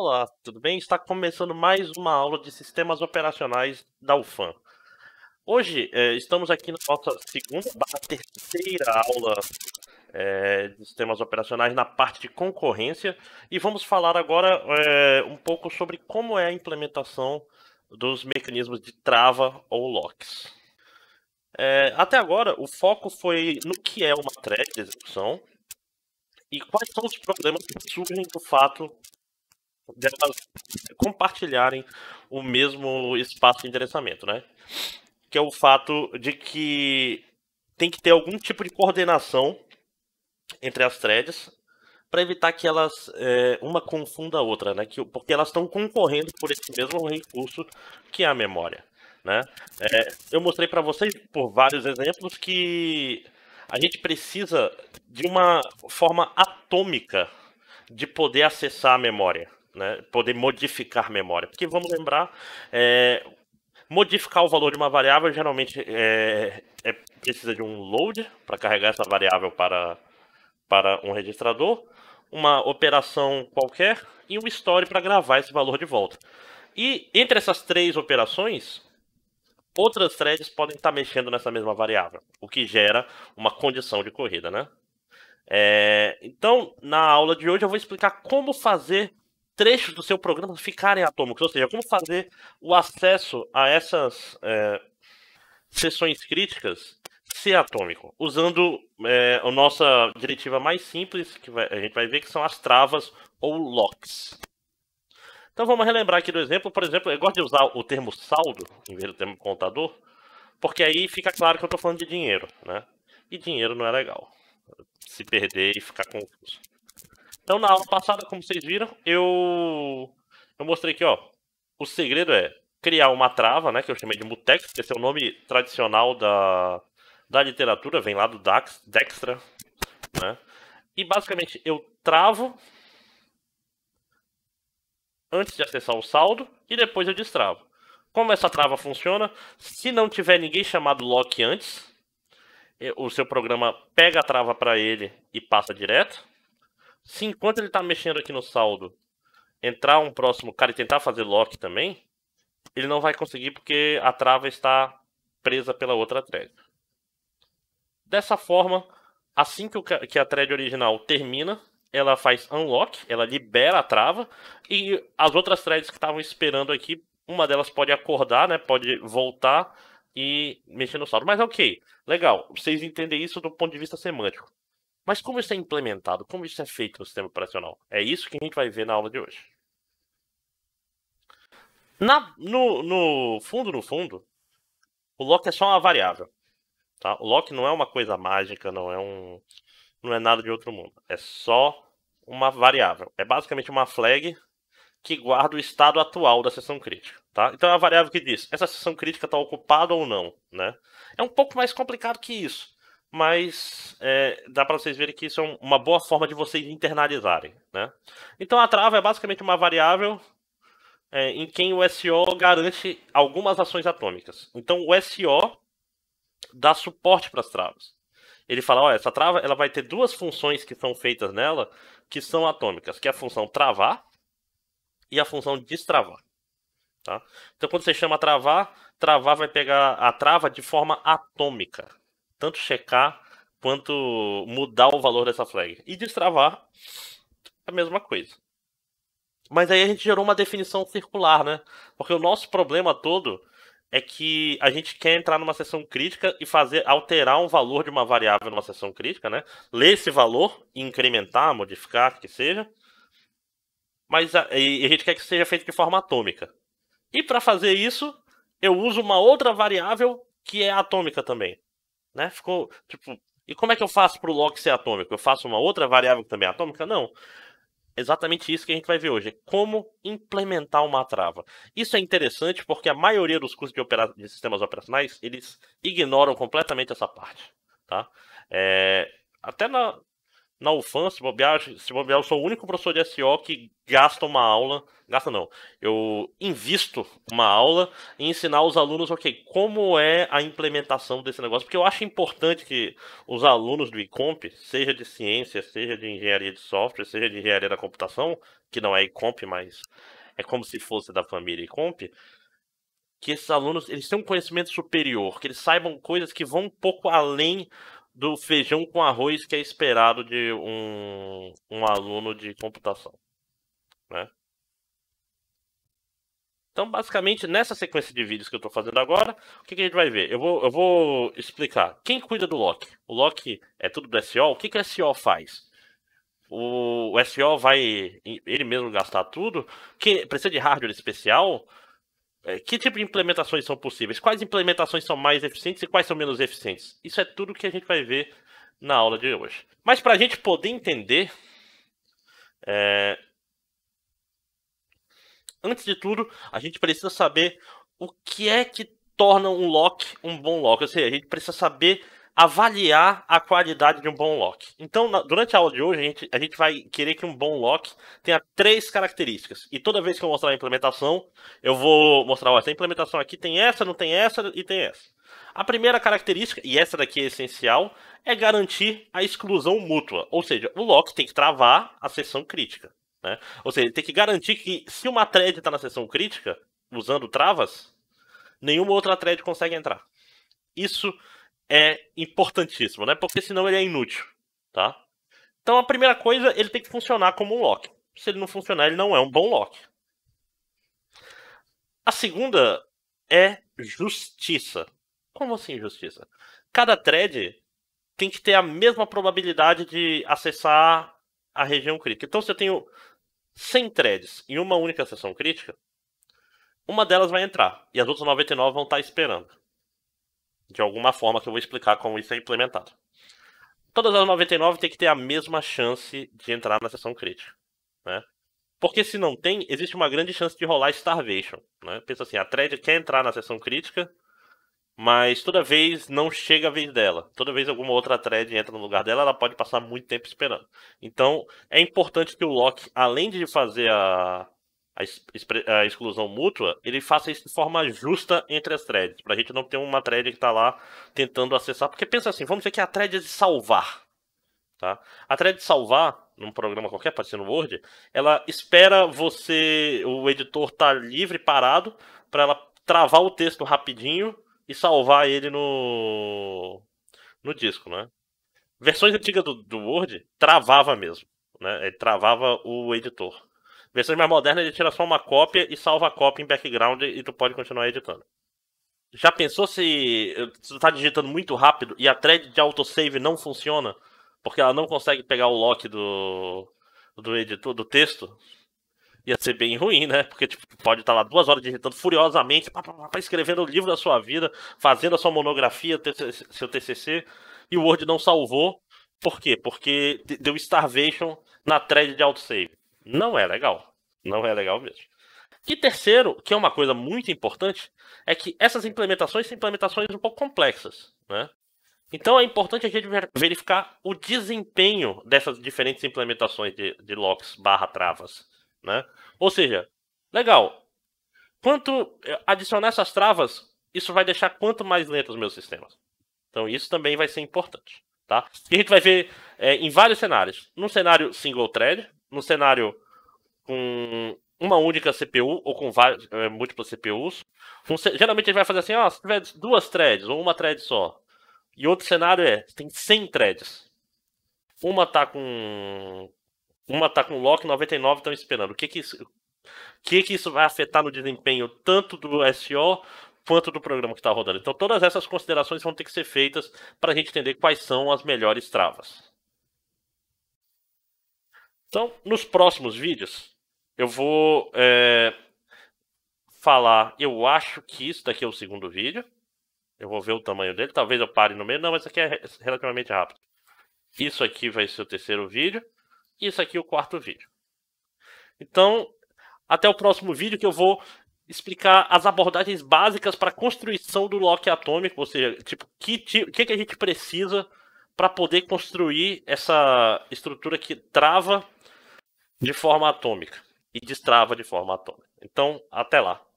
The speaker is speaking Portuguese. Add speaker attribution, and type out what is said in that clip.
Speaker 1: Olá, tudo bem? Está começando mais uma aula de sistemas operacionais da UFAM. Hoje eh, estamos aqui na nossa segunda terceira aula eh, de sistemas operacionais na parte de concorrência e vamos falar agora eh, um pouco sobre como é a implementação dos mecanismos de trava ou locks. Eh, até agora, o foco foi no que é uma thread de execução, e quais são os problemas que surgem do fato delas compartilharem o mesmo espaço de endereçamento, né? Que é o fato de que tem que ter algum tipo de coordenação entre as threads para evitar que elas é, uma confunda a outra, né? Que, porque elas estão concorrendo por esse mesmo recurso que é a memória, né? É, eu mostrei para vocês por vários exemplos que a gente precisa de uma forma atômica de poder acessar a memória né? Poder modificar memória. Porque vamos lembrar, é, modificar o valor de uma variável geralmente é, é precisa de um load para carregar essa variável para, para um registrador, uma operação qualquer e um store para gravar esse valor de volta. E entre essas três operações, outras threads podem estar mexendo nessa mesma variável, o que gera uma condição de corrida, né? É, então, na aula de hoje eu vou explicar como fazer trechos do seu programa ficarem atômicos, ou seja, como fazer o acesso a essas é, sessões críticas ser atômico, usando é, a nossa diretiva mais simples, que vai, a gente vai ver que são as travas ou locks. Então vamos relembrar aqui do exemplo, por exemplo, eu gosto de usar o termo saldo em vez do termo contador, porque aí fica claro que eu estou falando de dinheiro, né? E dinheiro não é legal. Se perder e ficar confuso. Então, na aula passada, como vocês viram, eu, eu mostrei aqui, ó. O segredo é criar uma trava, né? Que eu chamei de mutex, que esse é o nome tradicional da, da literatura, vem lá do Dax, Dextra, né? E basicamente eu travo antes de acessar o saldo e depois eu destravo. Como essa trava funciona, se não tiver ninguém chamado lock antes, eh, o seu programa pega a trava para ele e passa direto. Se enquanto ele tá mexendo aqui no saldo, entrar um próximo cara e tentar fazer lock também, ele não vai conseguir porque a trava está presa pela outra thread. Dessa forma, assim que, o, que a thread original termina, ela faz unlock, ela libera a trava e as outras threads que estavam esperando aqui, uma delas pode acordar, né, pode voltar e mexer no saldo. Mas ok, legal, vocês entendem isso do ponto de vista semântico. Mas como isso é implementado? Como isso é feito no sistema operacional? É isso que a gente vai ver na aula de hoje. Na, no, no fundo, no fundo, o lock é só uma variável. Tá? O lock não é uma coisa mágica, não é um, não é nada de outro mundo. É só uma variável. É basicamente uma flag que guarda o estado atual da sessão crítica. Tá? Então é uma variável que diz essa sessão crítica está ocupada ou não. Né? É um pouco mais complicado que isso mas é, dá para vocês verem que isso é uma boa forma de vocês internalizarem, né? Então a trava é basicamente uma variável é, em quem o SO garante algumas ações atômicas. Então o SO dá suporte para as travas. Ele fala, olha, essa trava ela vai ter duas funções que são feitas nela que são atômicas, que é a função travar e a função destravar. Tá? Então quando você chama travar, travar vai pegar a trava de forma atômica tanto checar quanto mudar o valor dessa flag. E destravar é a mesma coisa. Mas aí a gente gerou uma definição circular, né? Porque o nosso problema todo é que a gente quer entrar numa seção crítica e fazer alterar um valor de uma variável numa seção crítica, né? Ler esse valor, incrementar, modificar, que seja. Mas a, e a gente quer que seja feito de forma atômica. E para fazer isso, eu uso uma outra variável que é atômica também. Né? Ficou, tipo, e como é que eu faço para o log ser atômico? Eu faço uma outra variável que também é atômica? Não. exatamente isso que a gente vai ver hoje. É como implementar uma trava. Isso é interessante porque a maioria dos cursos de, opera... de sistemas operacionais, eles ignoram completamente essa parte. Tá? É... Até na na UFAM, se bobear, se bobear, eu sou o único professor de SEO que gasta uma aula, gasta não, eu invisto uma aula em ensinar os alunos, ok, como é a implementação desse negócio, porque eu acho importante que os alunos do ICOMP, seja de ciência, seja de engenharia de software, seja de engenharia da computação, que não é ICOMP, mas é como se fosse da família ICOMP, que esses alunos eles têm um conhecimento superior, que eles saibam coisas que vão um pouco além do feijão com arroz que é esperado de um, um aluno de computação. Né? Então, basicamente, nessa sequência de vídeos que eu estou fazendo agora, o que, que, a gente vai ver? Eu vou, eu vou explicar. Quem cuida do Loki? O Loki é tudo do SO. O que, que o SO faz? O, o vai ele mesmo gastar tudo? Que, precisa de hardware especial? É, que tipo de implementações são possíveis? Quais implementações são mais eficientes e quais são menos eficientes? Isso é tudo que a gente vai ver na aula de hoje. Mas para a gente poder entender, é... antes de tudo, a gente precisa saber o que é que torna um lock um bom lock. Ou seja, a gente precisa saber avaliar a qualidade de um bom lock. Então, na, durante a aula de hoje, a gente, a gente vai querer que um bom lock tenha três características. E toda vez que eu mostrar a implementação, eu vou mostrar, ó, essa implementação aqui tem essa, não tem essa e tem essa. A primeira característica, e essa daqui é essencial, é garantir a exclusão mútua. Ou seja, o lock tem que travar a sessão crítica. Né? Ou seja, tem que garantir que se uma thread está na sessão crítica, usando travas, nenhuma outra thread consegue entrar. Isso é importantíssimo, né? Porque senão ele é inútil, tá? Então a primeira coisa, ele tem que funcionar como um lock. Se ele não funcionar, ele não é um bom lock. A segunda é justiça. Como assim justiça? Cada thread tem que ter a mesma probabilidade de acessar a região crítica. Então se eu tenho 100 threads em uma única sessão crítica, uma delas vai entrar e as outras 99 vão estar esperando de alguma forma que eu vou explicar como isso é implementado. Todas as 99 tem que ter a mesma chance de entrar na sessão crítica, né? Porque se não tem, existe uma grande chance de rolar Starvation, né? Pensa assim, a thread quer entrar na sessão crítica, mas toda vez não chega a vez dela. Toda vez alguma outra thread entra no lugar dela, ela pode passar muito tempo esperando. Então, é importante que o lock, além de fazer a, a, exclusão mútua, ele faça isso de forma justa entre as threads, pra gente não ter uma thread que tá lá tentando acessar, porque pensa assim, vamos ver que a thread é de salvar, tá? A thread de salvar, num programa qualquer, pode ser no Word, ela espera você, o editor tá livre, parado, para ela travar o texto rapidinho e salvar ele no, no disco, né? Versões antigas do, do Word travava mesmo, né? Ele travava o editor. Versões mais modernas ele tira só uma cópia e salva a cópia em background e tu pode continuar editando. Já pensou se tu tá digitando muito rápido e a thread de autosave não funciona? Porque ela não consegue pegar o lock do, do editor, do texto? Ia ser bem ruim, né? Porque tipo, tu pode estar tá lá duas horas digitando furiosamente, pá, pá, pá, escrevendo o livro da sua vida, fazendo a sua monografia, seu TCC, e o Word não salvou. Por quê? Porque deu starvation na thread de autosave. Não é legal. Não é legal mesmo. E terceiro, que é uma coisa muito importante, é que essas implementações são implementações um pouco complexas, né? Então é importante a gente verificar o desempenho dessas diferentes implementações de, de locks barra travas, né? Ou seja, legal, quanto eh, adicionar essas travas, isso vai deixar quanto mais lentos meus sistemas. Então isso também vai ser importante, tá? E a gente vai ver é, em vários cenários. Num cenário single thread, num cenário com uma única CPU ou com várias, é, eh, múltiplas CPUs. Um, geralmente ele vai fazer assim, ó, se tiver duas threads ou uma thread só. E outro cenário é, tem 100 threads. Uma tá com uma tá com lock, 99 estão esperando. O que que isso que que isso vai afetar no desempenho tanto do SO quanto do programa que está rodando. Então todas essas considerações vão ter que ser feitas para a gente entender quais são as melhores travas. Então, nos próximos vídeos, eu vou é, falar. Eu acho que isso daqui é o segundo vídeo. Eu vou ver o tamanho dele. Talvez eu pare no meio. Não, mas isso aqui é relativamente rápido. Isso aqui vai ser o terceiro vídeo. isso aqui é o quarto vídeo. Então, até o próximo vídeo que eu vou explicar as abordagens básicas para a construção do lock atômico, ou seja, tipo, que, que, que a gente precisa para poder construir essa estrutura que trava de forma atômica e destrava de forma atômica. Então, até lá.